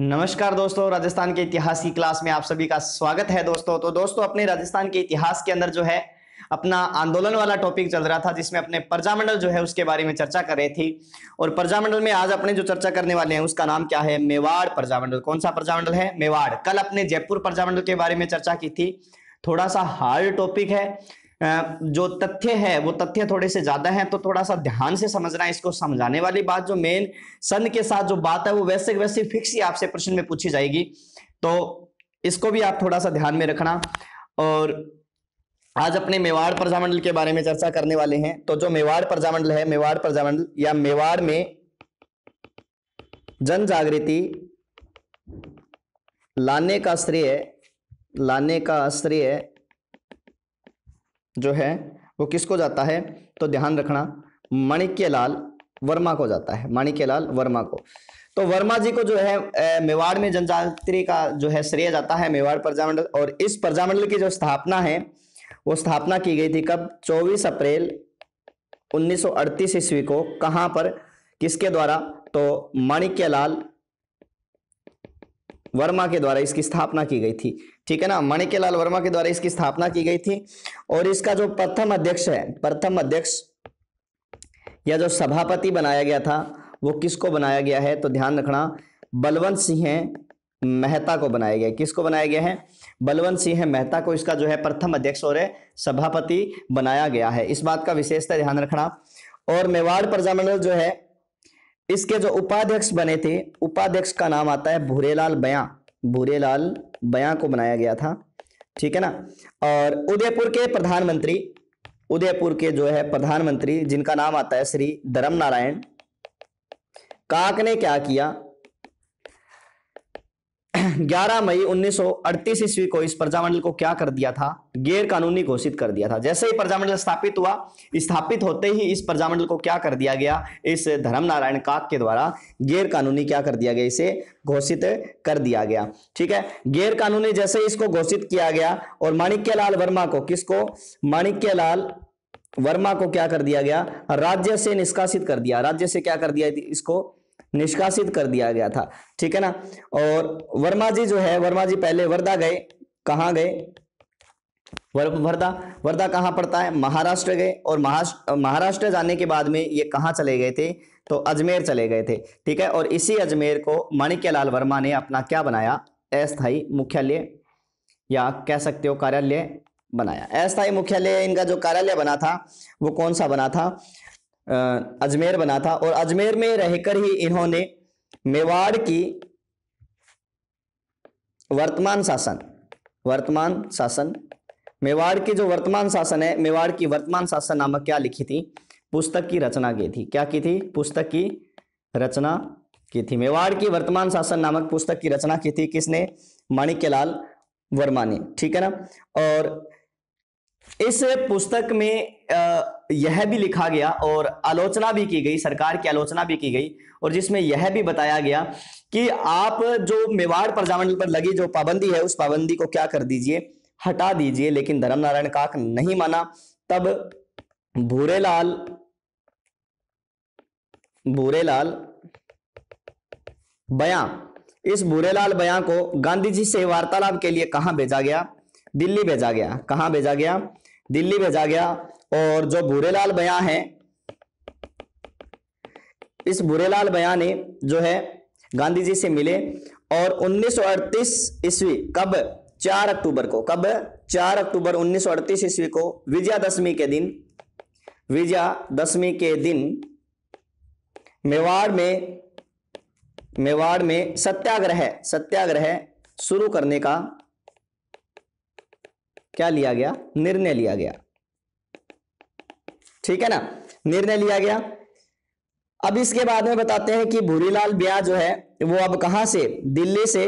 नमस्कार दोस्तों राजस्थान के इतिहास की क्लास में आप सभी का स्वागत है दोस्तों तो दोस्तों अपने राजस्थान के इतिहास के अंदर जो है अपना आंदोलन वाला टॉपिक चल रहा था जिसमें अपने प्रजामंडल जो है उसके बारे में चर्चा कर रही थी और प्रजामंडल में आज अपने जो चर्चा करने वाले हैं उसका नाम क्या है मेवाड़ प्रजामंडल कौन सा प्रजामंडल है मेवाड़ कल अपने जयपुर प्रजामंडल के बारे में चर्चा की थी थोड़ा सा हार्ड टॉपिक है जो तथ्य है वो तथ्य थोड़े से ज़्यादा है तो थोड़ा सा ध्यान से समझना है इसको समझाने वाली बात जो मेन सन के साथ जो बात है वो वैसे वैसे फिक्स ही आपसे प्रश्न में पूछी जाएगी तो इसको भी आप थोड़ा सा ध्यान में रखना और आज अपने मेवाड़ प्रजामंडल के बारे में चर्चा करने वाले हैं तो जो मेवाड़ प्रजामंडल है मेवाड़ प्रजामंडल या मेवाड़ में जन जागृति लाने का श्रेय लाने का श्रेय जो है वो किसको जाता है तो ध्यान रखना माणिक्यलाल वर्मा को जाता है माणिक्यलाल वर्मा को तो वर्मा जी को जो है मेवाड़ में जनजाति का जो है श्रेय जाता है मेवाड़ प्रजामंडल और इस प्रजामंडल की जो स्थापना है वो स्थापना की गई थी कब 24 अप्रैल 1938 ईस्वी को कहां पर किसके द्वारा तो माणिक्यलाल वर्मा के द्वारा इसकी स्थापना की गई थी ठीक है ना मणिकेलाल वर्मा के द्वारा इसकी स्थापना की गई थी और इसका जो प्रथम अध्यक्ष है प्रथम अध्यक्ष या जो सभापति बनाया गया था वो किसको बनाया गया है तो ध्यान रखना बलवंत सिंह मेहता को बनाया गया किसको बनाया गया है बलवंत सिंह मेहता को इसका जो है प्रथम अध्यक्ष और सभापति बनाया गया है इस बात का विशेषता ध्यान रखना और मेवाड़ प्रजामंडल जो है इसके जो उपाध्यक्ष बने थे उपाध्यक्ष का नाम आता है भूरेलाल बया भूरेलाल बया को बनाया गया था ठीक है ना और उदयपुर के प्रधानमंत्री उदयपुर के जो है प्रधानमंत्री जिनका नाम आता है श्री धर्म नारायण काक ने क्या किया 11 मई 1938 ईस्वी को इस प्रजामंडल को क्या कर दिया था गैर कानूनी घोषित कर दिया था जैसे ही प्रजामंडल स्थापित हुआ स्थापित होते ही इस प्रजामंडल को क्या कर दिया गया इस धर्म नारायण काक के द्वारा गैर कानूनी क्या कर दिया गया इसे घोषित कर दिया गया ठीक है गैर कानूनी जैसे इसको घोषित किया गया और माणिक्यलाल वर्मा को किसको माणिक्यलाल वर्मा को क्या कर दिया गया राज्य से निष्कासित कर दिया राज्य से क्या कर दिया इसको निष्कासित कर दिया गया था ठीक है ना और वर्मा जी जो है वर्मा जी पहले वर्धा गए कहाँ गए वर्धा वर्धा कहाँ पड़ता है महाराष्ट्र गए और महाराष्ट्र जाने के बाद में ये कहाँ चले गए थे तो अजमेर चले गए थे ठीक है और इसी अजमेर को माणिक्यलाल वर्मा ने अपना क्या बनाया अस्थायी मुख्यालय या कह सकते हो कार्यालय बनाया अस्थायी मुख्यालय इनका जो कार्यालय बना था वो कौन सा बना था अजमेर बना था और अजमेर में रहकर ही इन्होंने मेवाड़ की वर्तमान शासन वर्तमान शासन मेवाड़ की जो वर्तमान शासन है मेवाड़ की वर्तमान शासन नामक क्या लिखी थी पुस्तक की रचना की थी क्या की थी पुस्तक की रचना की थी मेवाड़ की वर्तमान शासन नामक पुस्तक की रचना की थी किसने माणिक्यलाल वर्मा ने ठीक है ना और इस पुस्तक में यह भी लिखा गया और आलोचना भी की गई सरकार की आलोचना भी की गई और जिसमें यह भी बताया गया कि आप जो मेवाड़ प्रजामंडल पर लगी जो पाबंदी है उस पाबंदी को क्या कर दीजिए हटा दीजिए लेकिन धर्म नारायण काक नहीं माना तब भूरेलाल भूरेलाल बयां इस भूरेलाल बयां को गांधी जी से वार्तालाप के लिए कहां भेजा गया दिल्ली भेजा गया कहाँ भेजा गया दिल्ली भेजा गया और जो भूरेलाल बया है इस भूरेलाल बया ने जो है गांधी जी से मिले और 1938 ईस्वी कब 4 अक्टूबर को कब 4 अक्टूबर 1938 ईस्वी को विजयादशमी के दिन विजयादशमी के दिन मेवाड़ में मेवाड़ में सत्याग्रह सत्याग्रह शुरू करने का क्या लिया गया निर्णय लिया गया ठीक है ना निर्णय लिया गया अब इसके बाद में बताते हैं कि भूरीलाल ब्याह जो है वो अब कहां से दिल्ली से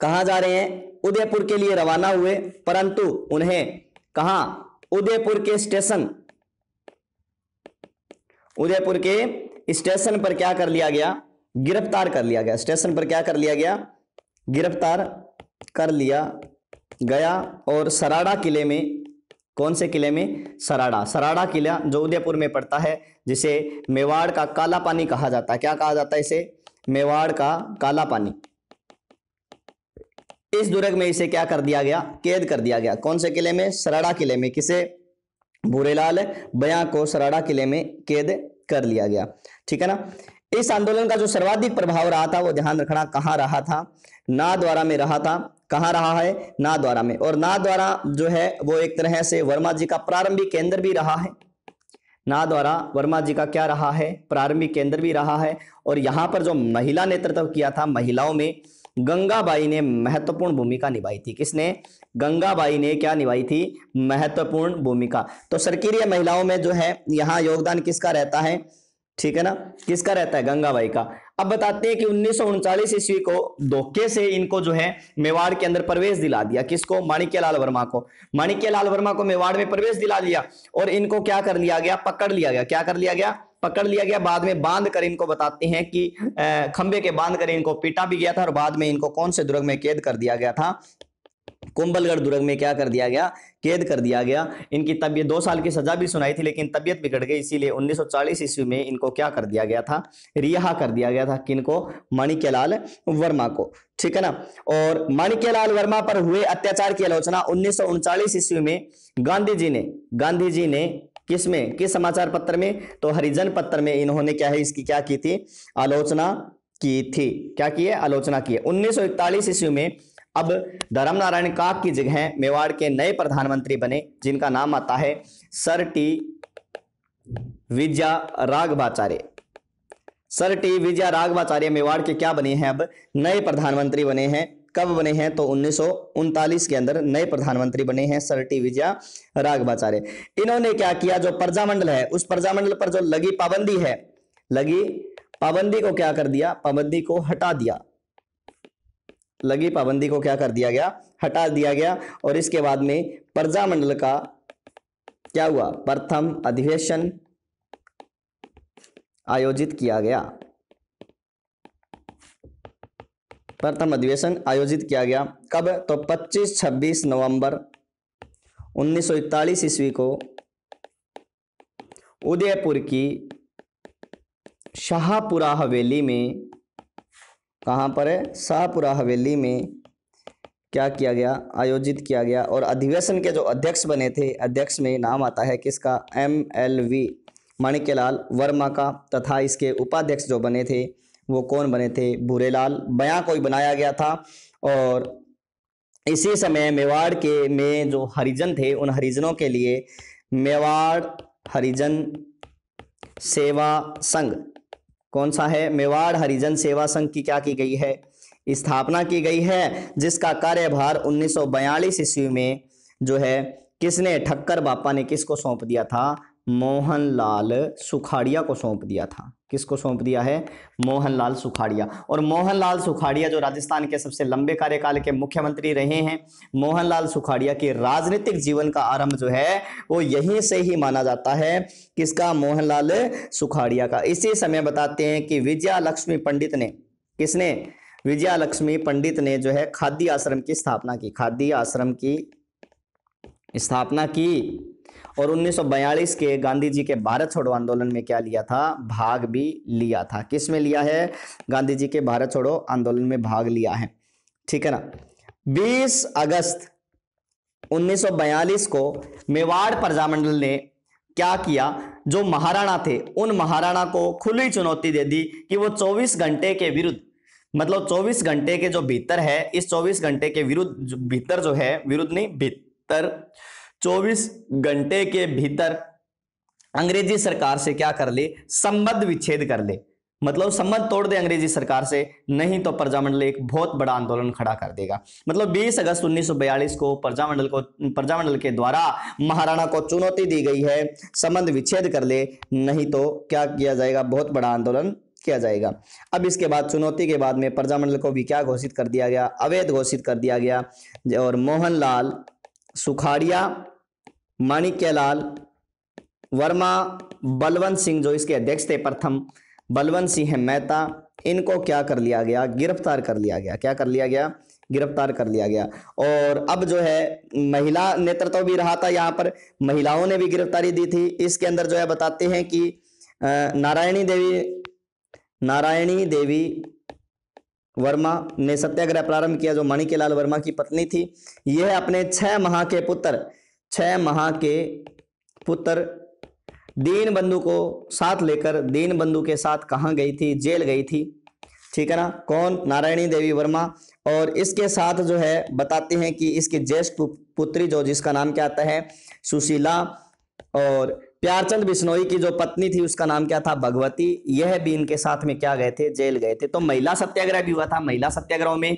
कहा जा रहे हैं उदयपुर के लिए रवाना हुए परंतु उन्हें कहा उदयपुर के स्टेशन उदयपुर के स्टेशन पर क्या कर लिया गया गिरफ्तार कर लिया गया स्टेशन पर क्या कर लिया गया गिरफ्तार कर लिया गया और सराड़ा किले में कौन से किले में सराड़ा सराड़ा किला जो उदयपुर में पड़ता है जिसे मेवाड़ का काला पानी कहा जाता है क्या कहा जाता है इसे मेवाड़ का काला पानी इस दुर्ग में इसे क्या कर दिया गया कैद कर दिया गया कौन से किले में सराड़ा किले में किसे भूरेलाल बया को सराड़ा किले में कैद कर लिया गया ठीक है ना इस आंदोलन का जो सर्वाधिक प्रभाव रहा था वो ध्यान रखना कहां रहा था ना द्वारा में रहा था कहाँ रहा है ना द्वारा में और ना द्वारा जो है वो एक तरह से वर्मा जी का प्रारंभिक केंद्र भी रहा है ना द्वारा वर्मा जी का क्या रहा है प्रारंभिक केंद्र भी रहा है और यहाँ पर जो महिला नेतृत्व किया था महिलाओं में गंगाबाई ने महत्वपूर्ण भूमिका निभाई थी किसने गंगाबाई ने क्या निभाई थी महत्वपूर्ण भूमिका तो सरकीय महिलाओं में जो है यहाँ योगदान किसका रहता है ठीक है ना किसका रहता है गंगाबाई का अब बताते हैं कि उन्नीस ईस्वी को धोखे से इनको जो है मेवाड़ के अंदर प्रवेश दिला दिया किसको माणिक्य लाल वर्मा को माणिक्य लाल वर्मा को मेवाड़ में प्रवेश दिला दिया और इनको क्या कर लिया गया पकड़ लिया गया क्या कर लिया गया पकड़ लिया गया बाद में बांध कर इनको बताते हैं कि खंबे के बांध कर इनको पीटा भी गया था और बाद में इनको कौन से दुर्ग में कैद कर दिया गया था कुंभलगढ़ दुर्ग में क्या कर दिया गया कैद कर दिया गया इनकी तबियत दो साल की सजा भी सुनाई थी लेकिन तबियत बिगड़ गई इसीलिए 1940 ईस्वी में इनको क्या कर दिया गया था रिहा कर दिया गया था किनको माणिक्यलाल वर्मा को ठीक है ना और माणिक्यलाल वर्मा पर हुए अत्याचार की आलोचना उन्नीस ईस्वी में गांधी जी ने गांधी जी ने किस में किस समाचार पत्र में तो हरिजन पत्र में इन्होंने क्या है इसकी क्या की थी आलोचना की थी क्या की है आलोचना की है इकतालीस ईस्वी में अब धर्म नारायण काक की जगह मेवाड़ के नए प्रधानमंत्री बने जिनका नाम आता है sir T Vijaya Raghavacharya sir T Vijaya Raghavacharya Mewar के क्या बने हैं अब नए प्रधानमंत्री बने हैं कब बने हैं तो उन्नीस के अंदर नए प्रधानमंत्री बने हैं सर टी विजया राघवाचार्य इन्होंने क्या किया जो प्रजामंडल है उस प्रजामंडल पर जो लगी पाबंदी है लगी पाबंदी को क्या कर दिया पाबंदी को हटा दिया लगी पाबंदी को क्या कर दिया गया हटा दिया गया और इसके बाद में प्रजा मंडल का क्या हुआ प्रथम अधिवेशन आयोजित किया गया प्रथम अधिवेशन आयोजित किया गया कब तो 25-26 नवंबर 1941 ईस्वी को उदयपुर की शाहपुरा हवेली में कहाँ पर है शाहपुरा हवेली में क्या किया गया आयोजित किया गया और अधिवेशन के जो अध्यक्ष बने थे अध्यक्ष में नाम आता है किसका M L V Manikyalal Verma का तथा इसके उपाध्यक्ष जो बने थे वो कौन बने थे भूरेलाल बयां कोई बनाया गया था और इसी समय मेवाड़ के में जो हरिजन थे उन हरिजनों के लिए मेवाड़ हरिजन सेवा संघ कौन सा है मेवाड़ हरिजन सेवा संघ की क्या की गई है स्थापना की गई है जिसका कार्यभार 1942 ईस्वी में जो है किसने ठक्कर बापा ने किसको सौंप दिया था मोहनलाल सुखाड़िया को सौंप दिया था किसको सौंप दिया है मोहनलाल सुखाड़िया और मोहनलाल सुखाड़िया जो राजस्थान के सबसे लंबे कार्यकाल के मुख्यमंत्री रहे हैं मोहनलाल सुखाड़िया के राजनीतिक जीवन का आरंभ जो है वो यहीं से ही माना जाता है किसका मोहनलाल सुखाड़िया का इसी समय बताते हैं कि विजया लक्ष्मी पंडित ने किसने विजया लक्ष्मी पंडित ने जो है खादी आश्रम की स्थापना की खादी आश्रम की स्थापना की और 1942 के गांधी जी के भारत छोड़ो आंदोलन में क्या लिया था भाग भी लिया था किस में लिया है गांधी जी के भारत छोड़ो आंदोलन में भाग लिया है ठीक है ना 20 अगस्त 1942 को मेवाड़ प्रजामंडल ने क्या किया जो महाराणा थे उन महाराणा को खुली चुनौती दे दी कि वो 24 घंटे के विरुद्ध मतलब 24 घंटे के जो भीतर है इस 24 घंटे के विरुद्ध भीतर जो है विरुद्ध नहीं भीतर 24 घंटे के भीतर अंग्रेजी सरकार से क्या कर ले संबद्ध विच्छेद कर ले मतलब संबंध तोड़ दे अंग्रेजी सरकार से नहीं तो प्रजामंडल एक बहुत बड़ा आंदोलन खड़ा कर देगा मतलब 20 अगस्त 1942 को प्रजामंडल को प्रजामंडल के द्वारा महाराणा को चुनौती दी गई है संबंध विच्छेद कर ले नहीं तो क्या किया जाएगा बहुत बड़ा आंदोलन किया जाएगा अब इसके बाद चुनौती के बाद में प्रजामंडल को भी क्या घोषित कर दिया गया अवैध घोषित कर दिया गया और मोहनलाल सुखाड़िया माणिक्यलाल वर्मा बलवंत सिंह जो इसके अध्यक्ष थे प्रथम बलवंत सिंह मेहता इनको क्या कर लिया गया गिरफ्तार कर लिया गया क्या कर लिया गया गिरफ्तार कर लिया गया और अब जो है महिला नेतृत्व भी रहा था यहाँ पर महिलाओं ने भी गिरफ्तारी दी थी इसके अंदर जो है बताते हैं कि नारायणी देवी नारायणी देवी वर्मा ने सत्याग्रह प्रारंभ किया जो मणिकेलाल वर्मा की पत्नी थी यह अपने छह माह के पुत्र छह माह के पुत्र दीन बंधु को साथ लेकर दीन बंधु के साथ कहाँ गई थी जेल गई थी ठीक है ना कौन नारायणी देवी वर्मा और इसके साथ जो है बताते हैं कि इसकी ज्येष्ठ पुत्री जो जिसका नाम क्या आता है सुशीला और प्यारचंद बिश्नोई की जो पत्नी थी उसका नाम क्या था भगवती यह भी इनके साथ में क्या गए थे जेल गए थे तो महिला सत्याग्रह भी हुआ था महिला सत्याग्रह में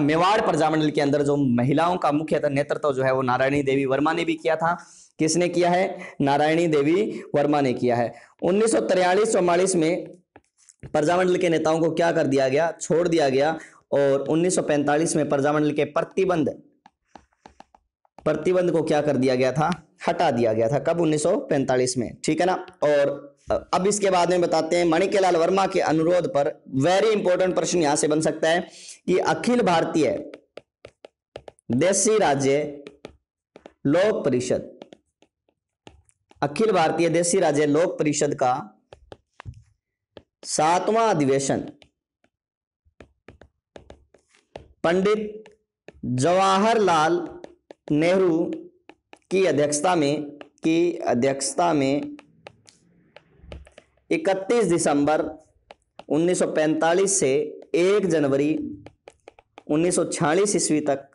मेवाड़ प्रजामंडल के अंदर जो महिलाओं का मुख्य नेतृत्व जो है वो नारायणी देवी वर्मा ने भी किया था किसने किया है नारायणी देवी वर्मा ने किया है उन्नीस सौ में प्रजामंडल के नेताओं को क्या कर दिया गया छोड़ दिया गया और 1945 में प्रजामंडल के प्रतिबंध प्रतिबंध को क्या कर दिया गया था हटा दिया गया था कब 1945 में ठीक है ना और अब इसके बाद में बताते हैं मणिकेलाल वर्मा के अनुरोध पर वेरी इंपॉर्टेंट प्रश्न यहां से बन सकता है कि अखिल भारतीय देसी राज्य लोक परिषद अखिल भारतीय देसी राज्य लोक परिषद का सातवां अधिवेशन पंडित जवाहरलाल नेहरू की अध्यक्षता में की अध्यक्षता में 31 दिसंबर 1945 से 1 जनवरी 1946 ईस्वी तक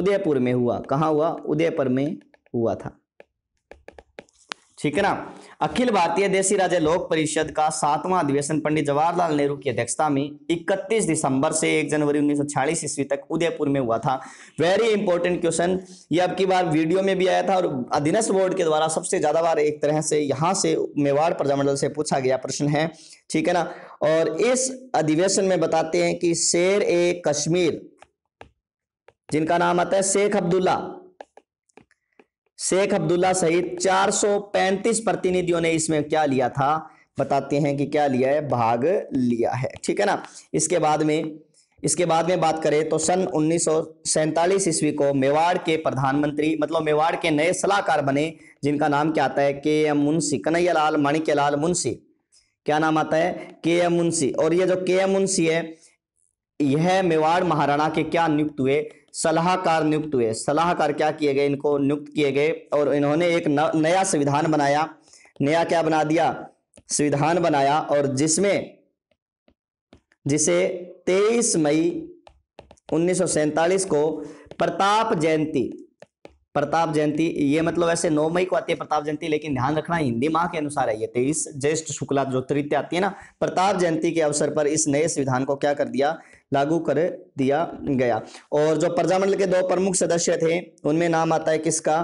उदयपुर में हुआ कहाँ हुआ उदयपुर में हुआ था ठीक है ना अखिल भारतीय देशी राज्य लोक परिषद का सातवां अधिवेशन पंडित जवाहरलाल नेहरू की अध्यक्षता में 31 दिसंबर से 1 जनवरी 1946 ईस्वी तक उदयपुर में हुआ था वेरी इंपॉर्टेंट क्वेश्चन ये अब की बार वीडियो में भी आया था और अधीनस्थ बोर्ड के द्वारा सबसे ज्यादा बार एक तरह से यहाँ से मेवाड़ प्रजामंडल से पूछा गया प्रश्न है ठीक है ना और इस अधिवेशन में बताते हैं कि शेर ए कश्मीर जिनका नाम आता है शेख अब्दुल्ला शेख अब्दुल्ला सहित 435 प्रतिनिधियों ने इसमें क्या लिया था बताते हैं कि क्या लिया है भाग लिया है ठीक है ना इसके बाद में इसके बाद में बात करें तो सन उन्नीस ईस्वी को मेवाड़ के प्रधानमंत्री मतलब मेवाड़ के नए सलाहकार बने जिनका नाम क्या आता है के एम मुंशी कन्हैयालाल लाल मुंशी क्या नाम आता है के एम मुंशी और ये जो के एम मुंशी है यह मेवाड़ महाराणा के क्या नियुक्त हुए सलाहकार नियुक्त हुए सलाहकार क्या किए गए इनको नियुक्त किए गए और इन्होंने एक न, नया संविधान बनाया नया क्या बना दिया संविधान बनाया और जिसमें जिसे 23 मई 1947 को प्रताप जयंती प्रताप जयंती ये मतलब ऐसे 9 मई को आती है प्रताप जयंती लेकिन ध्यान रखना हिंदी माह के अनुसार है ये तेईस ज्येष्ठ शुक्ला जो तृतीय आती है ना प्रताप जयंती के अवसर पर इस नए संविधान को क्या कर दिया लागू कर दिया गया और जो प्रजामंडल के दो प्रमुख सदस्य थे उनमें नाम आता है किसका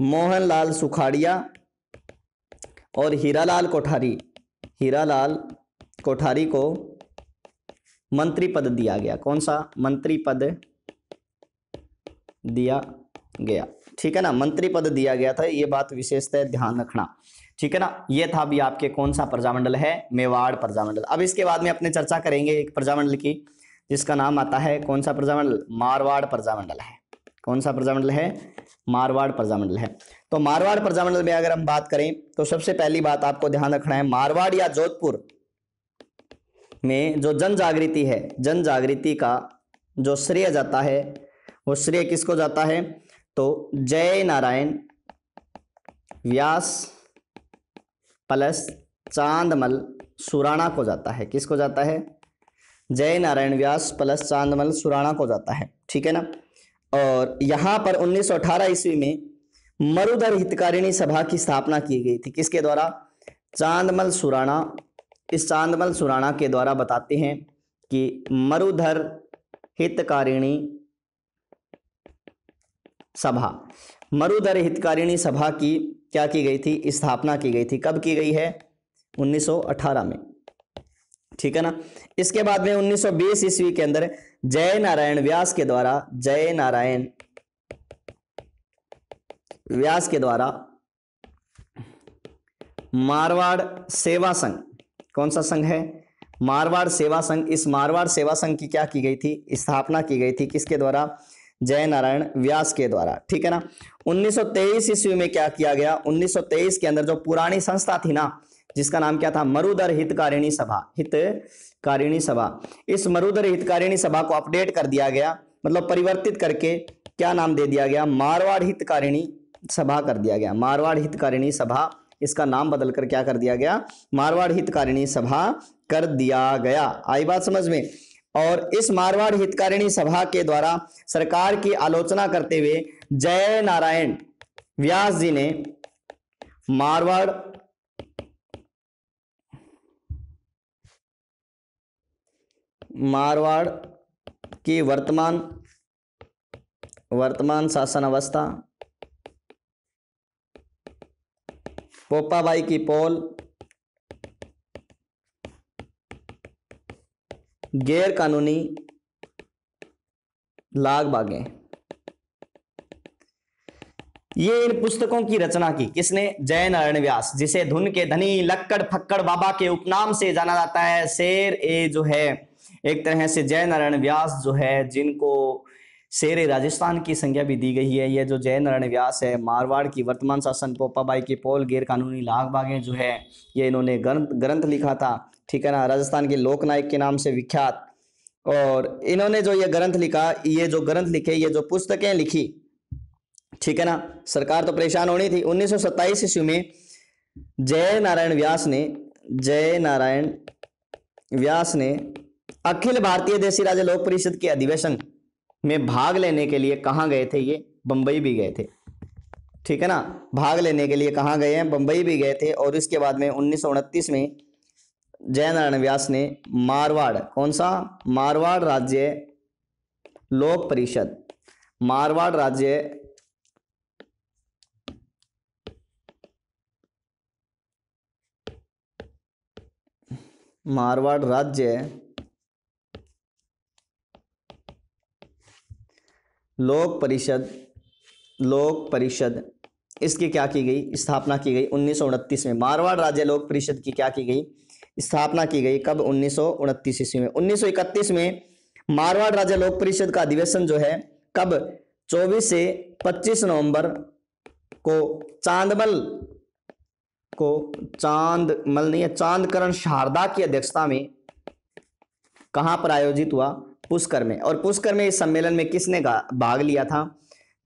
मोहनलाल सुखाड़िया और हीरालाल कोठारी हीरालाल कोठारी को मंत्री पद दिया गया कौन सा मंत्री पद दिया गया ठीक है ना मंत्री पद दिया गया था ये बात विशेषतः ध्यान रखना ठीक है ना ये था भी आपके कौन सा प्रजामंडल है मेवाड़ प्रजामंडल अब इसके बाद में अपने चर्चा करेंगे एक प्रजामंडल की जिसका नाम आता है कौन सा प्रजामंडल मारवाड़ प्रजामंडल है कौन सा प्रजामंडल है मारवाड़ प्रजामंडल है तो मारवाड़ प्रजामंडल में अगर हम बात करें तो सबसे पहली बात आपको ध्यान रखना है मारवाड़ या जोधपुर में जो जन जागृति है जन जागृति का जो श्रेय जाता है वो श्रेय किसको जाता है तो जय नारायण व्यास प्लस चांदमल सुराणा को जाता है किसको जाता है जय नारायण व्यास प्लस चांदमल सुराणा को जाता है ठीक है ना और यहाँ पर 1918 ईस्वी में मरुधर हितकारिणी सभा की स्थापना की गई थी किसके द्वारा चांदमल सुराणा इस चांदमल सुराणा के द्वारा बताते हैं कि मरुधर हितकारिणी सभा मरुधर हितकारिणी सभा की क्या की गई थी स्थापना की गई थी कब की गई है 1918 में ठीक है ना इसके बाद में 1920 ईस्वी के अंदर जय नारायण व्यास के द्वारा जय नारायण व्यास के द्वारा मारवाड़ सेवा संघ कौन सा संघ है मारवाड़ सेवा संघ इस मारवाड़ सेवा संघ की क्या की गई थी स्थापना की गई थी किसके द्वारा जय नारायण व्यास के द्वारा ठीक है ना 1923 ईस्वी में क्या किया गया 1923 के अंदर जो पुरानी संस्था थी ना जिसका नाम क्या था मरुदर हितकारिणी सभा हितकारिणी सभा इस मरुदर हितकारिणी सभा को अपडेट कर दिया गया मतलब परिवर्तित करके क्या नाम दे दिया गया मारवाड़ हितकारिणी सभा कर दिया गया मारवाड़ हितकारिणी सभा इसका नाम बदलकर क्या कर दिया गया मारवाड़ हितकारिणी सभा कर दिया गया आई बात समझ में और इस मारवाड़ हितकारिणी सभा के द्वारा सरकार की आलोचना करते हुए जय नारायण व्यास जी ने मारवाड़ मारवाड़ की वर्तमान वर्तमान शासन अवस्था पोपाबाई की पोल गैर कानूनी लाग बागें ये इन पुस्तकों की रचना की किसने जय नारायण व्यास जिसे धुन के धनी लक्कड़ फक्कड़ बाबा के उपनाम से जाना जाता है शेर ए जो है एक तरह से जय नारायण व्यास जो है जिनको शेर राजस्थान की संज्ञा भी दी गई है यह जो जय नारायण व्यास है मारवाड़ की वर्तमान शासन पोपाबाई की पोल कानूनी लाग बागे जो है ये इन्होंने ग्रंथ ग्रंथ लिखा था ठीक है ना राजस्थान के लोकनायक के नाम से विख्यात और इन्होंने जो ये ग्रंथ लिखा ये जो ग्रंथ लिखे ये जो पुस्तकें लिखी ठीक है ना सरकार तो परेशान होनी थी उन्नीस सौ ईस्वी में जय नारायण व्यास ने जय नारायण व्यास ने अखिल भारतीय देशी राज्य लोक परिषद के अधिवेशन में भाग लेने के लिए कहाँ गए थे ये बंबई भी गए थे ठीक है ना भाग लेने के लिए कहाँ गए हैं बंबई भी गए थे और इसके बाद में उन्नीस में जयनारायण व्यास ने मारवाड़ कौन सा मारवाड़ राज्य लोक परिषद मारवाड़ राज्य मारवाड़ राज्य लोक परिषद लोक परिषद इसकी क्या की गई स्थापना की गई उन्नीस में मारवाड़ राज्य लोक परिषद की क्या की गई स्थापना की गई कब उन्नीस ईस्वी में उन्नीस में मारवाड़ राज्य लोक परिषद का अधिवेशन जो है कब 24 से 25 नवंबर को चांदमल को चांदमल नहीं है चांदकरण शारदा की अध्यक्षता में कहां पर आयोजित हुआ पुष्कर में और पुष्कर में इस सम्मेलन में किसने भाग लिया था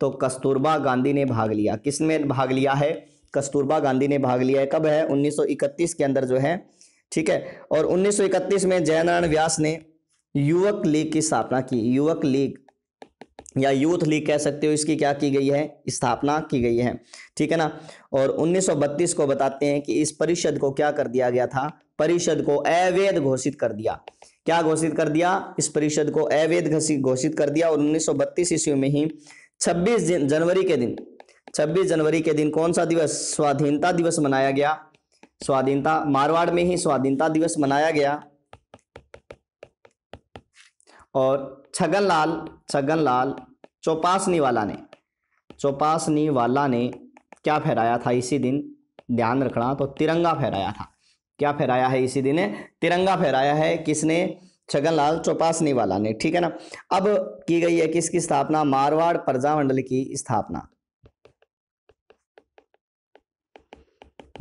तो कस्तूरबा गांधी ने भाग लिया किसने भाग लिया है कस्तूरबा गांधी ने भाग लिया है कब है 1931 के अंदर जो है ठीक है और 1931 में जयनारायण व्यास ने युवक लीग की स्थापना की युवक लीग या यूथ लीग कह सकते हो इसकी क्या की गई है स्थापना की गई है ठीक है ना और 1932 को बताते हैं कि इस परिषद को क्या कर दिया गया था परिषद को अवैध घोषित कर दिया क्या घोषित कर दिया इस परिषद को अवैध घोषित कर दिया और 1932 ईस्वी में ही 26 जनवरी के दिन 26 जनवरी के दिन कौन सा दिवस स्वाधीनता दिवस मनाया गया स्वाधीनता मारवाड़ में ही स्वाधीनता दिवस मनाया गया और छगन लाल छगन लाल चौपासनी वाला ने चौपासनी वाला ने क्या फहराया था इसी दिन ध्यान रखना तो तिरंगा फहराया था क्या फहराया है इसी दिन तिरंगा फहराया है किसने छगन लाल चौपासनी वाला ने ठीक है ना अब की गई है किसकी स्थापना मारवाड़ प्रजामंडल की स्थापना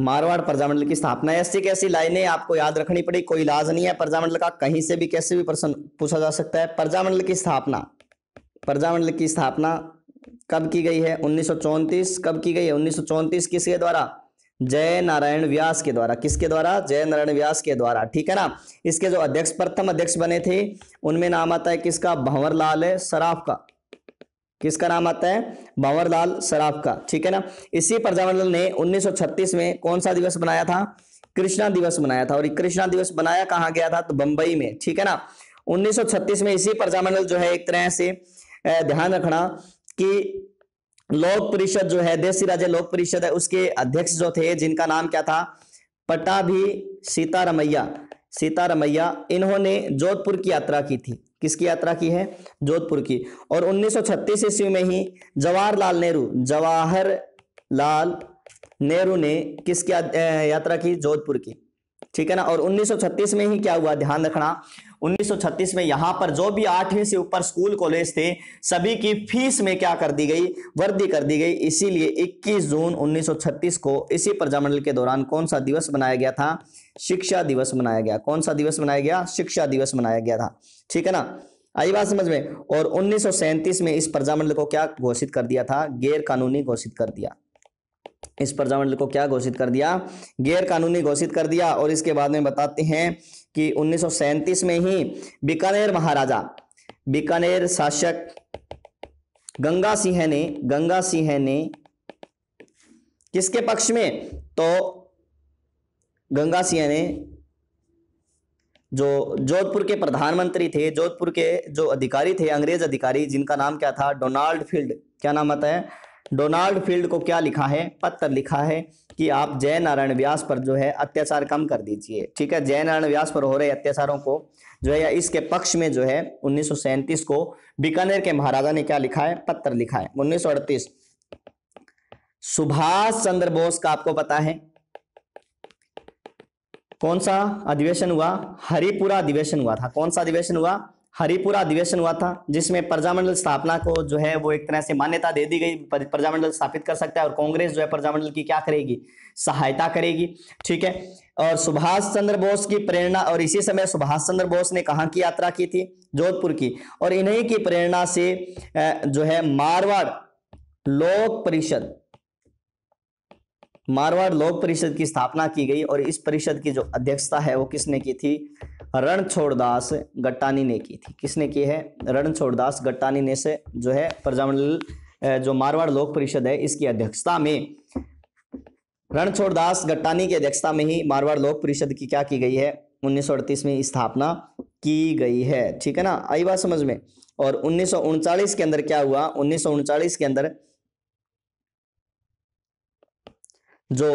मारवाड़ प्रजामंडल की स्थापना ऐसी कैसी लाइनें आपको याद रखनी पड़ी कोई इलाज नहीं है प्रजामंडल का कहीं से भी कैसे भी प्रश्न पूछा जा सकता है प्रजामंडल की स्थापना प्रजामंडल की स्थापना कब की गई है उन्नीस कब की गई है उन्नीस किसके द्वारा जय नारायण व्यास के द्वारा किसके द्वारा जय नारायण व्यास के द्वारा ठीक है ना इसके जो अध्यक्ष प्रथम अध्यक्ष बने थे उनमें नाम आता है किसका भंवर लाल सराफ का किसका नाम आता है भंवर लाल सराफ का ठीक है ना इसी प्रजामंडल ने 1936 में कौन सा दिवस बनाया था कृष्णा दिवस मनाया था और कृष्णा दिवस बनाया कहाँ गया था तो बंबई में ठीक है ना 1936 में इसी प्रजामंडल जो है एक तरह से ध्यान रखना कि लोक परिषद जो है देसी राज्य लोक परिषद है उसके अध्यक्ष जो थे जिनका नाम क्या था पटाभी सीतारमैया सीतारमैया इन्होंने जोधपुर की यात्रा की थी किसकी यात्रा की है जोधपुर की और 1936 ईस्वी में ही जवाहरलाल नेहरू जवाहर लाल नेहरू ने किसकी यात्रा की जोधपुर की ठीक है ना और 1936 में ही क्या हुआ ध्यान रखना 1936 में यहां पर जो भी आठवीं से ऊपर स्कूल कॉलेज थे सभी की फीस में क्या कर दी गई वृद्धि कर दी गई इसीलिए 21 जून 1936 को इसी प्रजामंडल के दौरान कौन सा दिवस मनाया गया था शिक्षा दिवस मनाया गया कौन सा दिवस मनाया गया शिक्षा दिवस मनाया गया था ठीक है ना आई बात समझ में और उन्नीस में इस प्रजामंडल को क्या घोषित कर दिया था गैर कानूनी घोषित कर दिया इस प्रजामंडल को क्या घोषित कर दिया गैर कानूनी घोषित कर दिया और इसके बाद में बताते हैं कि उन्नीस में ही बीकानेर महाराजा बीकानेर शासक गंगा सिंह ने गंगा सिंह ने किसके पक्ष में तो गंगा सिंह ने जो जोधपुर के प्रधानमंत्री थे जोधपुर के जो अधिकारी थे अंग्रेज अधिकारी जिनका नाम क्या था डोनाल्ड फील्ड क्या नाम आता है डोनाल्ड फील्ड को क्या लिखा है पत्र लिखा है कि आप जय नारायण व्यास पर जो है अत्याचार कम कर दीजिए ठीक है जय नारायण व्यास पर हो रहे अत्याचारों को जो है या इसके पक्ष में जो है उन्नीस को बीकानेर के महाराजा ने क्या लिखा है पत्र लिखा है उन्नीस सुभाष चंद्र बोस का आपको पता है कौन सा अधिवेशन हुआ हरिपुरा अधिवेशन हुआ था कौन सा अधिवेशन हुआ हरिपुरा अधिवेशन हुआ था जिसमें प्रजामंडल स्थापना को जो है वो एक तरह से मान्यता दे दी गई प्रजामंडल स्थापित कर सकता है और कांग्रेस जो है प्रजामंडल की क्या करेगी सहायता करेगी ठीक है और सुभाष चंद्र बोस की प्रेरणा और इसी समय सुभाष चंद्र बोस ने कहा की यात्रा की थी जोधपुर की और इन्हीं की प्रेरणा से जो है मारवाड़ लोक परिषद मारवाड़ लोक परिषद की स्थापना की गई और इस परिषद की जो अध्यक्षता है वो किसने की थी रणछोड़दास गट्टानी ने की थी किसने की है रणछोड़दास गट्टानी ने से जो है प्रजामंडल जो मारवाड़ लोक परिषद है इसकी अध्यक्षता में रणछोड़दास गट्टानी की अध्यक्षता में ही मारवाड़ लोक परिषद की क्या की गई है उन्नीस में स्थापना की गई है ठीक है ना आई बात समझ में और उन्नीस के अंदर क्या हुआ उन्नीस के अंदर जो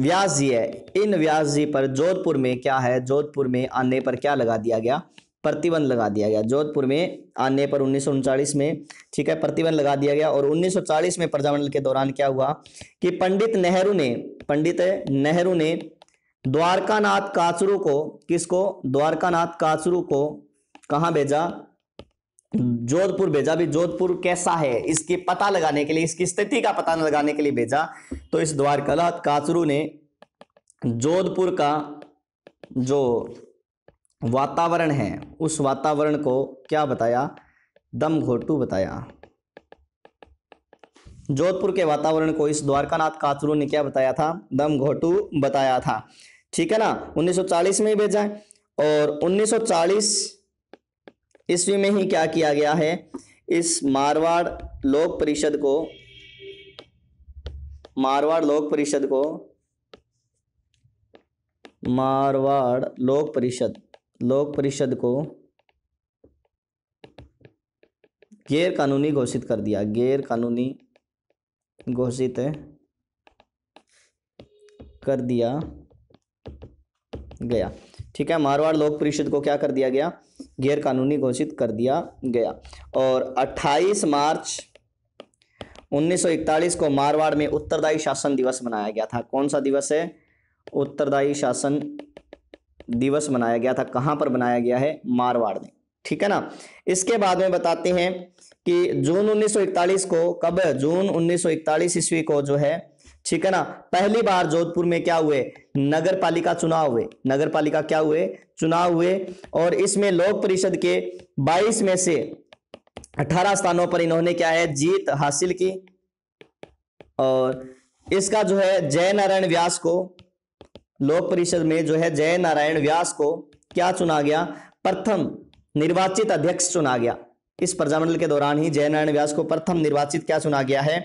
व्यास जी है इन व्यास जी पर जोधपुर में क्या है जोधपुर में आने पर क्या लगा दिया गया प्रतिबंध लगा दिया गया जोधपुर में आने पर उन्नीस में ठीक है प्रतिबंध लगा दिया गया और 1940 में प्रजामंडल के दौरान क्या हुआ कि पंडित नेहरू ने पंडित नेहरू ने द्वारकानाथ काचरू को किसको द्वारकानाथ काचरू को कहा भेजा जोधपुर भेजा भी जोधपुर कैसा है इसकी पता लगाने के लिए इसकी स्थिति का पता लगाने के लिए भेजा तो इस द्वारकला काचरू ने जोधपुर का जो वातावरण है उस वातावरण को क्या बताया दम घोटू बताया जोधपुर के वातावरण को इस द्वारकानाथ काचरू ने क्या बताया था दम घोटू बताया था ठीक है ना 1940 में भेजा है और 1940 ईस्वी में ही क्या किया गया है इस मारवाड़ लोक परिषद को मारवाड़ लोक परिषद को मारवाड़ लोक परिषद लोक परिषद को गैर कानूनी घोषित कर दिया गैर कानूनी घोषित कर दिया गया ठीक है मारवाड़ लोक परिषद को क्या कर दिया गया गैरकानूनी घोषित कर दिया गया और 28 मार्च 1941 को मारवाड़ में उत्तरदायी शासन दिवस मनाया गया था कौन सा दिवस है उत्तरदायी शासन दिवस मनाया गया था कहां पर मनाया गया है मारवाड़ में ठीक है ना इसके बाद में बताते हैं कि जून 1941 को कब जून 1941 ईस्वी को जो है ठीक है ना पहली बार जोधपुर में क्या हुए नगर पालिका चुनाव हुए नगर पालिका क्या हुए चुनाव हुए और इसमें लोक परिषद के 22 में से 18 स्थानों पर इन्होंने क्या है जीत हासिल की और इसका जो है जय नारायण व्यास को लोक परिषद में जो है जय नारायण व्यास को क्या चुना गया प्रथम निर्वाचित अध्यक्ष चुना गया इस प्रजामंडल के दौरान ही जय नारायण व्यास को प्रथम निर्वाचित क्या चुना गया है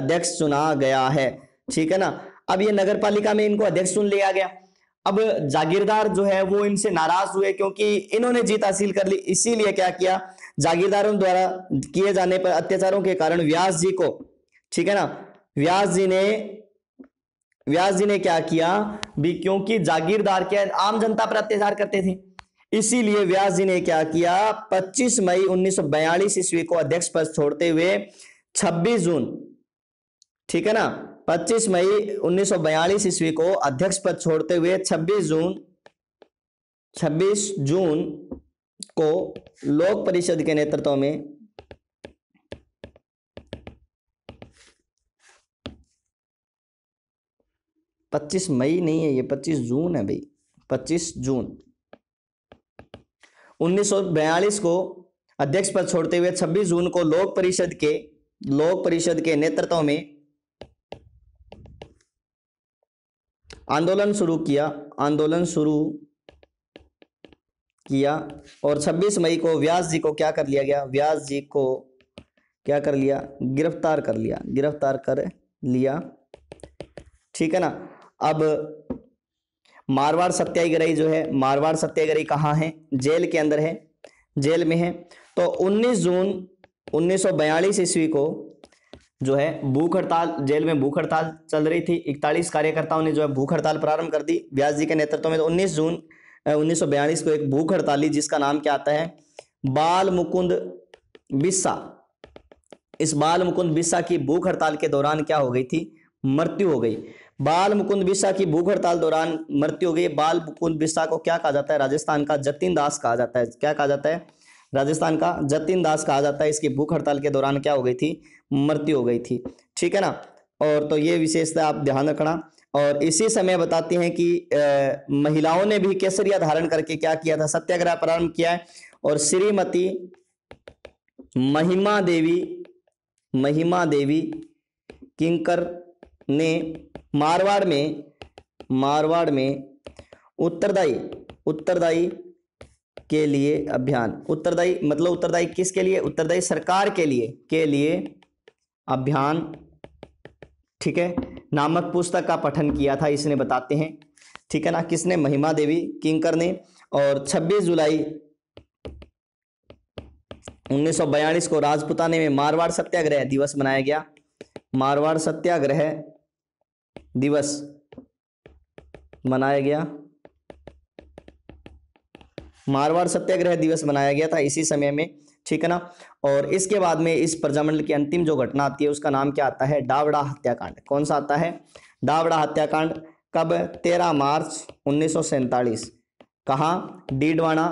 अध्यक्ष चुना गया है ठीक है ना अब ये नगर पालिका में इनको अध्यक्ष चुन लिया गया अब जागीरदार जो है वो इनसे नाराज हुए क्योंकि इन्होंने जीत हासिल कर ली इसीलिए क्या किया जागीरदारों द्वारा किए जाने पर अत्याचारों के कारण व्यास जी को ठीक है ना व्यास जी ने व्यास जी ने क्या किया भी क्योंकि जागीरदार क्या आम जनता पर अत्याचार करते थे इसीलिए व्यास जी ने क्या किया 25 मई 1942 ईस्वी को अध्यक्ष पद छोड़ते हुए 26 जून ठीक है ना 25 मई 1942 ईस्वी को अध्यक्ष पद छोड़ते हुए 26 जून 26 जून को लोक परिषद के नेतृत्व में पच्चीस मई नहीं है ये पच्चीस जून है भाई पच्चीस जून उन्नीस को अध्यक्ष पद छोड़ते हुए 26 जून को लोक परिषद के लोक परिषद के नेतृत्व में आंदोलन शुरू किया आंदोलन शुरू किया और 26 मई को व्यास जी को क्या कर लिया गया व्यास जी को क्या कर लिया गिरफ्तार कर लिया गिरफ्तार कर लिया ठीक है ना अब मारवाड़ सत्याग्रही जो है मारवाड़ सत्याग्रही कहाँ है जेल के अंदर है जेल में है तो 19 जून 1942 ईस्वी को जो है भूख हड़ताल जेल में भूख हड़ताल चल रही थी इकतालीस कार्यकर्ताओं ने जो है भूख हड़ताल प्रारंभ कर दी व्यास जी के नेतृत्व में तो उन्नीस जून उन्नीस को एक भूख हड़ताली जिसका नाम क्या आता है बाल मुकुंद बिस्सा इस बाल मुकुंद बिस्सा की भूख हड़ताल के दौरान क्या हो गई थी मृत्यु हो गई बाल मुकुंद बिस्सा की भूख हड़ताल दौरान मृत्यु हो गई बाल मुकुंद बिस्सा को क्या कहा जाता है राजस्थान का जतिन दास कहा जाता है क्या कहा जाता है राजस्थान का जतिन दास कहा जाता है इसकी भूख हड़ताल के दौरान क्या हो गई थी मृत्यु हो गई थी ठीक है ना और तो ये विशेषता आप ध्यान रखना और इसी समय बताते हैं कि आ, महिलाओं ने भी केसरिया धारण करके क्या किया था सत्याग्रह प्रारंभ किया है और श्रीमती महिमा देवी महिमा देवी किंकर ने मारवाड़ में मारवाड़ में उत्तरदायी उत्तरदायी के लिए अभियान उत्तरदायी मतलब उत्तरदायी किसके लिए उत्तरदायी सरकार के लिए के लिए अभियान ठीक है नामक पुस्तक का पठन किया था इसने बताते हैं ठीक है ना किसने महिमा देवी किंकर ने और 26 जुलाई 1942 को राजपुताने में मारवाड़ सत्याग्रह दिवस मनाया गया मारवाड़ सत्याग्रह दिवस मनाया गया मारवाड़ सत्याग्रह दिवस मनाया गया था इसी समय में ठीक है ना और इसके बाद में इस प्रजामंडल की अंतिम जो घटना आती है उसका नाम क्या आता है डावड़ा हत्याकांड कौन सा आता है डावड़ा हत्याकांड कब तेरह मार्च उन्नीस सौ डीडवाना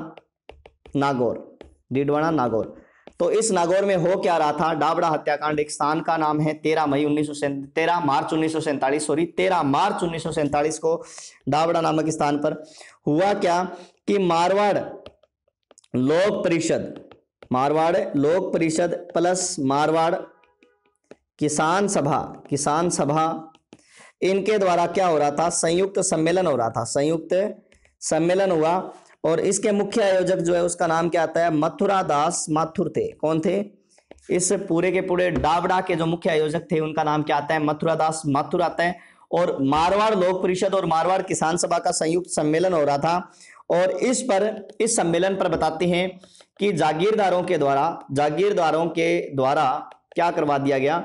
नागौर डीडवाना नागौर तो इस नागौर में हो क्या रहा था डाबड़ा हत्याकांड एक स्थान का नाम है तेरह मई उन्नीस सौ तेरह मार्च उन्नीस सॉरी तेरह मार्च उन्नीस को डाबड़ा नामक स्थान पर हुआ क्या कि मारवाड़ लोक परिषद मारवाड़ लोक परिषद प्लस मारवाड़ किसान सभा किसान सभा इनके द्वारा क्या हो रहा था संयुक्त सम्मेलन हो रहा था संयुक्त सम्मेलन हुआ और इसके मुख्य आयोजक जो है उसका नाम क्या आता है मथुरा दास माथुर थे कौन थे इस पूरे के पूरे डाबड़ा के जो मुख्य आयोजक थे उनका नाम क्या आता है मथुरा दास माथुर आता है और मारवाड़ लोक परिषद और मारवाड़ किसान सभा का संयुक्त सम्मेलन हो रहा था और इस पर इस सम्मेलन पर बताते हैं कि जागीरदारों के द्वारा जागीरदारों के द्वारा क्या करवा दिया गया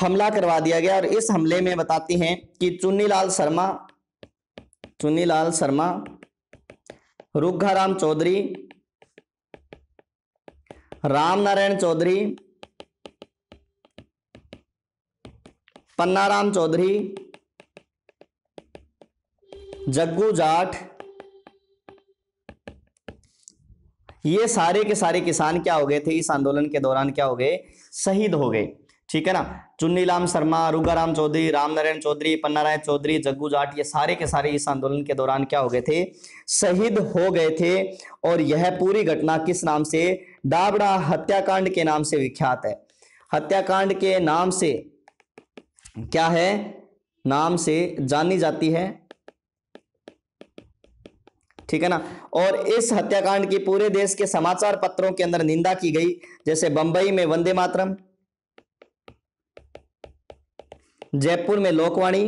हमला करवा दिया गया और इस हमले में बताती हैं कि चुन्नीलाल शर्मा चुन्नीलाल शर्मा रुखाराम चौधरी रामनारायण चौधरी पन्नाराम चौधरी जग्गू जाट ये सारे के सारे किसान क्या हो गए थे इस आंदोलन के दौरान क्या हो गए शहीद हो गए ठीक है ना चुन्नीलाम शर्मा रुगाराम चौधरी रामनारायण चौधरी पन्नारायण चौधरी जग्गू जाट ये सारे के सारे इस आंदोलन के दौरान क्या हो गए थे शहीद हो गए थे और यह पूरी घटना किस नाम से डाबड़ा हत्याकांड के नाम से विख्यात है हत्याकांड के नाम से क्या है नाम से जानी जाती है ठीक है ना और इस हत्याकांड की पूरे देश के समाचार पत्रों के अंदर निंदा की गई जैसे बंबई में वंदे मातरम जयपुर में लोकवाणी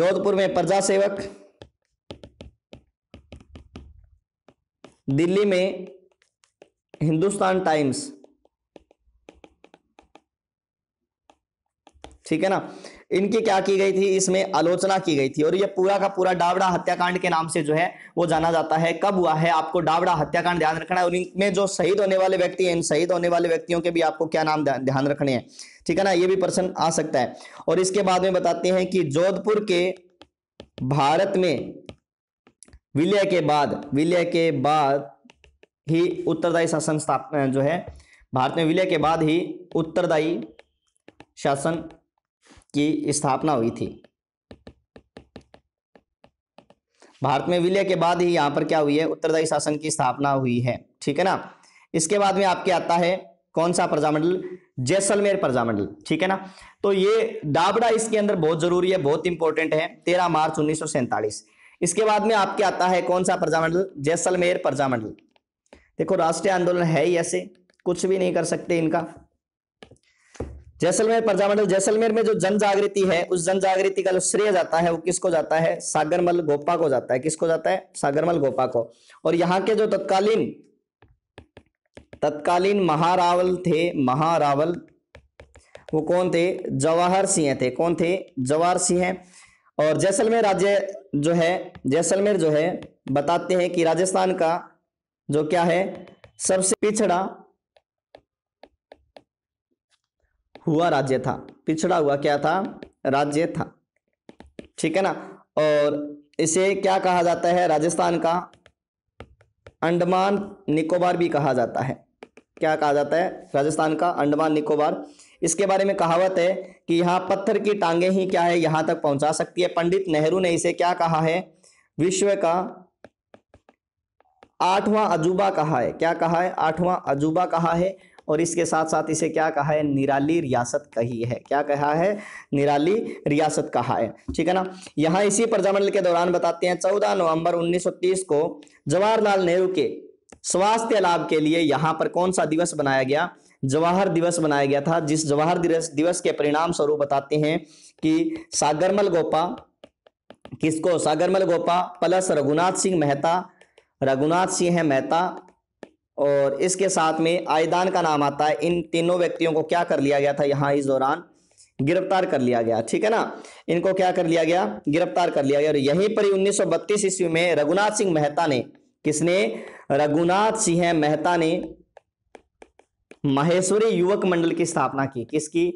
जोधपुर में प्रजा सेवक दिल्ली में हिंदुस्तान टाइम्स ठीक है ना इनकी क्या की गई थी इसमें आलोचना की गई थी और ये पूरा का पूरा डावड़ा हत्याकांड के नाम से जो है वो जाना जाता है कब हुआ है आपको डावड़ा हत्याकांड ध्यान रखना है और इनमें जो शहीद होने वाले व्यक्ति हैं इन शहीद होने वाले व्यक्तियों के भी आपको क्या नाम ध्यान रखने हैं ठीक है ना ये भी प्रश्न आ सकता है और इसके बाद में बताते हैं कि जोधपुर के भारत में विलय के बाद विलय के बाद ही उत्तरदायी शासन स्थापना जो है भारत में विलय के बाद ही उत्तरदायी शासन की स्थापना हुई थी भारत में विलय के बाद ही यहां पर क्या हुई है उत्तरदायी शासन की स्थापना हुई है ठीक है ना इसके बाद में आपके आता है कौन सा प्रजामंडल जैसलमेर प्रजामंडल ठीक है ना तो ये डाबड़ा इसके अंदर बहुत जरूरी है बहुत इंपॉर्टेंट है तेरह मार्च उन्नीस इसके बाद में आपके आता है कौन सा प्रजामंडल जैसलमेर प्रजामंडल देखो राष्ट्रीय आंदोलन है ही ऐसे कुछ भी नहीं कर सकते इनका जैसलमेर प्रजामंडल जैसलमेर में जो जन जागृति है उस जन जागृति का जो श्रेय जाता है वो किसको जाता है सागरमल गोपा को जाता है किसको जाता है सागरमल गोपा को और यहाँ के जो तत्कालीन तत्कालीन महारावल थे महारावल वो कौन थे जवाहर सिंह थे कौन थे जवाहर सिंह और जैसलमेर राज्य जो है जैसलमेर जो है बताते हैं कि राजस्थान का जो क्या है सबसे पिछड़ा हुआ राज्य था पिछड़ा हुआ क्या था राज्य था ठीक है ना और इसे क्या कहा जाता है राजस्थान का अंडमान निकोबार भी कहा जाता है क्या कहा जाता है राजस्थान का अंडमान निकोबार इसके बारे में कहावत है कि यहाँ पत्थर की टांगे ही क्या है यहां तक पहुंचा सकती है पंडित नेहरू ने इसे क्या कहा है विश्व का आठवां अजूबा कहा है क्या कहा है आठवां अजूबा कहा है और इसके साथ साथ इसे क्या कहा है निराली रियासत कही है क्या कहा है निराली रियासत कहा है ठीक है ना यहाँ इसी प्रजामंडल के दौरान बताते हैं चौदह नवंबर 1930 को जवाहरलाल नेहरू के स्वास्थ्य लाभ के लिए यहाँ पर कौन सा दिवस बनाया गया जवाहर दिवस बनाया गया था जिस जवाहर दिवस दिवस के परिणाम स्वरूप बताते हैं कि सागरमल गोपा किसको सागरमल गोपा प्लस रघुनाथ सिंह मेहता रघुनाथ सिंह मेहता और इसके साथ में आयदान का नाम आता है इन तीनों व्यक्तियों को क्या कर लिया गया था यहाँ इस दौरान गिरफ्तार कर लिया गया ठीक है ना इनको क्या कर लिया गया गिरफ्तार कर लिया गया और यहीं पर ही उन्नीस ईस्वी में रघुनाथ सिंह मेहता ने किसने रघुनाथ सिंह मेहता ने माहेश्वरी युवक मंडल की स्थापना की किसकी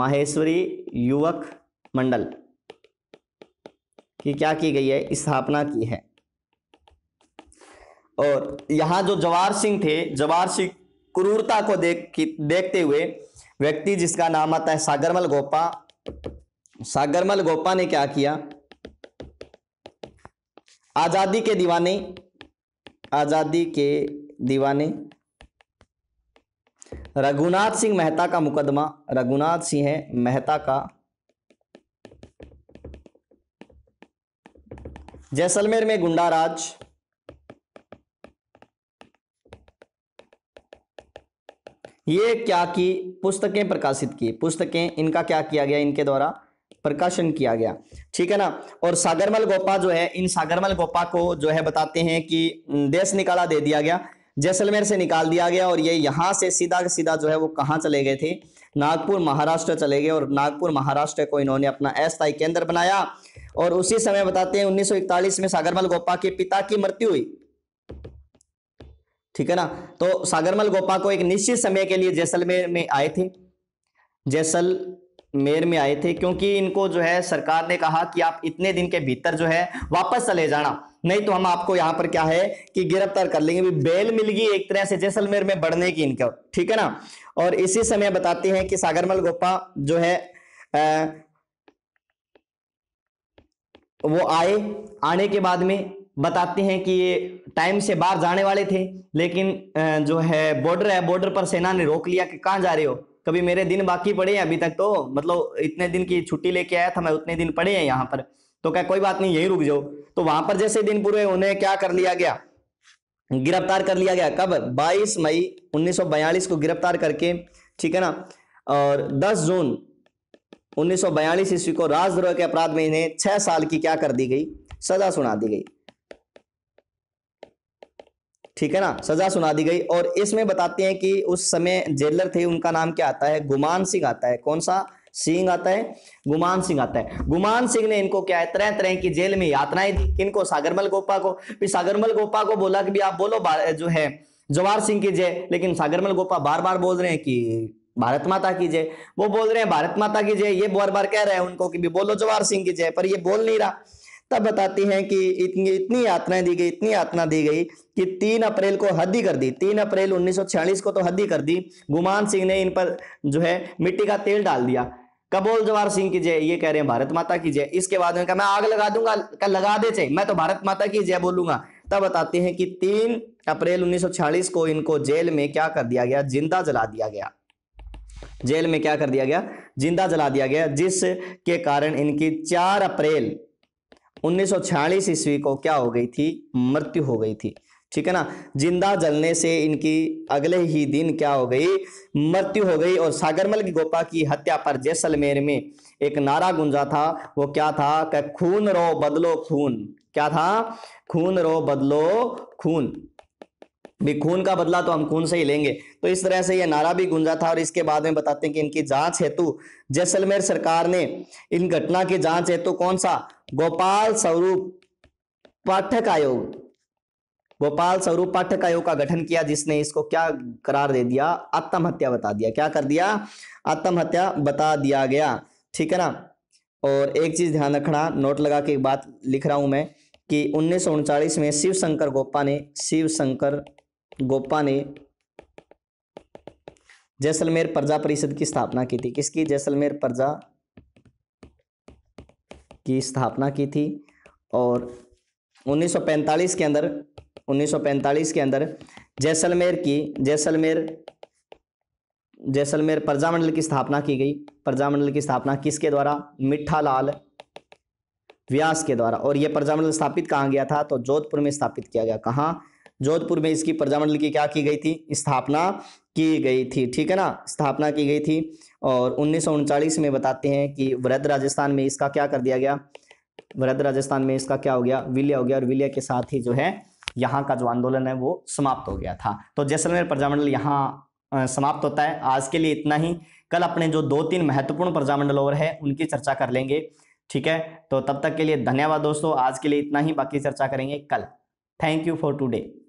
माहेश्वरी युवक मंडल की क्या की गई है स्थापना की है और यहाँ जो जवाहर सिंह थे जवाहर सिंह क्रूरता को देख देखते हुए व्यक्ति जिसका नाम आता है सागरमल गोपा सागरमल गोपा ने क्या किया आजादी के दीवाने आजादी के दीवाने रघुनाथ सिंह मेहता का मुकदमा रघुनाथ सिंह है मेहता का जैसलमेर में गुंडा राज ये क्या की पुस्तकें प्रकाशित की पुस्तकें इनका क्या किया गया इनके द्वारा प्रकाशन किया गया ठीक है ना और सागरमल गोपा जो है इन सागरमल गोपा को जो है बताते हैं कि देश निकाला दे दिया गया जैसलमेर से निकाल दिया गया और ये यहाँ से सीधा सीधा जो है वो कहाँ चले गए थे नागपुर महाराष्ट्र चले गए और नागपुर महाराष्ट्र को इन्होंने अपना अस्थायी केंद्र बनाया और उसी समय बताते हैं 1941 में सागरमल गोपा के पिता की मृत्यु हुई ठीक है ना तो सागरमल गोपा को एक निश्चित समय के लिए जैसलमेर में आए थे जैसलमेर में आए थे क्योंकि इनको जो है सरकार ने कहा कि आप इतने दिन के भीतर जो है वापस चले जाना नहीं तो हम आपको यहां पर क्या है कि गिरफ्तार कर लेंगे बेल मिल गई एक तरह से जैसलमेर में बढ़ने की इनका ठीक है ना और इसी समय बताते हैं कि सागरमल गोपा जो है आ, वो आए आने के बाद में बताते हैं कि ये टाइम से बाहर जाने वाले थे लेकिन जो है बॉर्डर है बॉर्डर पर सेना ने रोक लिया कि कहाँ जा रहे हो कभी मेरे दिन बाकी पड़े हैं अभी तक तो मतलब इतने दिन की छुट्टी लेके आया था मैं उतने दिन पड़े हैं यहाँ पर तो क्या कोई बात नहीं यही रुक जाओ तो वहां पर जैसे दिन पूरे उन्हें क्या कर लिया गया गिरफ्तार कर लिया गया कब 22 मई 1942 को गिरफ्तार करके ठीक है ना और 10 जून 1942 ईस्वी को राजद्रोह के अपराध में इन्हें छह साल की क्या कर दी गई सजा सुना दी गई ठीक है ना सजा सुना दी गई और इसमें बताते हैं कि उस समय जेलर थे उनका नाम क्या आता है गुमान सिंह आता है कौन सा सिंह आता है गुमान सिंह आता है गुमान सिंह ने इनको क्या है तरह तरह की जेल में यात्राएं दी को सागरमल गोपा को फिर सागरमल गोपा को बोला कि भी आप बोलो जो है जवाहर सिंह की जय लेकिन सागरमल गोपा बार बार बोल रहे हैं कि भारत माता की जय वो बोल रहे हैं भारत माता की जय ये बार बार कह रहे हैं उनको कि भी बोलो जवाहर सिंह की जय पर ये बोल नहीं रहा तब बताती हैं कि इतनी इतनी यात्राएं दी गई इतनी यात्रा दी गई कि तीन अप्रैल को हद्दी कर दी तीन अप्रैल उन्नीस को तो हद्दी कर दी गुमान सिंह ने इन पर जो है मिट्टी का तेल डाल दिया कबोल जवाहर सिंह की जय ये कह रहे हैं भारत माता की जय इसके बाद में मैं आग लगा दूंगा का लगा दे मैं तो भारत माता की जय बोलूंगा तब बताते हैं कि तीन अप्रैल उन्नीस को इनको जेल में क्या कर दिया गया जिंदा जला दिया गया जेल में क्या कर दिया गया जिंदा जला दिया गया जिसके कारण इनकी चार अप्रैल उन्नीस ईस्वी को क्या हो गई थी मृत्यु हो गई थी ठीक है ना जिंदा जलने से इनकी अगले ही दिन क्या हो गई मृत्यु हो गई और सागरमल की गोपा की हत्या पर जैसलमेर में एक नारा गुंजा था वो क्या था कि खून रो बदलो खून क्या था खून रो बदलो खून भी खून का बदला तो हम खून से ही लेंगे तो इस तरह से यह नारा भी गुंजा था और इसके बाद में बताते हैं कि इनकी जांच हेतु जैसलमेर सरकार ने इन घटना की जांच हेतु कौन सा गोपाल स्वरूप पाठक आयोग गोपाल स्वरूप पाठक आयोग का गठन किया जिसने इसको क्या करार दे दिया आत्महत्या बता दिया क्या कर दिया आत्महत्या बता दिया गया ठीक है ना और एक चीज ध्यान रखना नोट लगा के एक बात लिख रहा हूं मैं कि उन्नीस में शिव शंकर गोपा ने शिव शंकर गोपा ने जैसलमेर प्रजा परिषद की स्थापना की थी किसकी जैसलमेर प्रजा की स्थापना की थी और 1945 के अंदर 1945 के अंदर जैसलमेर की जैसलमेर जैसलमेर प्रजामंडल की स्थापना की गई प्रजामंडल की स्थापना किसके द्वारा लाल व्यास के द्वारा और यह प्रजामंडल स्थापित कहाँ गया था तो जोधपुर में स्थापित किया गया कहाँ जोधपुर में इसकी प्रजामंडल की क्या की गई थी स्थापना की गई थी ठीक है ना स्थापना की गई थी और उन्नीस में बताते हैं कि वृद्ध राजस्थान में इसका क्या कर दिया गया वृद्ध राजस्थान में इसका क्या हो गया विलय हो गया और विलय के साथ ही जो है यहाँ का जो आंदोलन है वो समाप्त हो गया था तो जैसलमेर प्रजामंडल यहाँ समाप्त होता है आज के लिए इतना ही कल अपने जो दो तीन महत्वपूर्ण प्रजामंडल और है उनकी चर्चा कर लेंगे ठीक है तो तब तक के लिए धन्यवाद दोस्तों आज के लिए इतना ही बाकी चर्चा करेंगे कल थैंक यू फॉर टुडे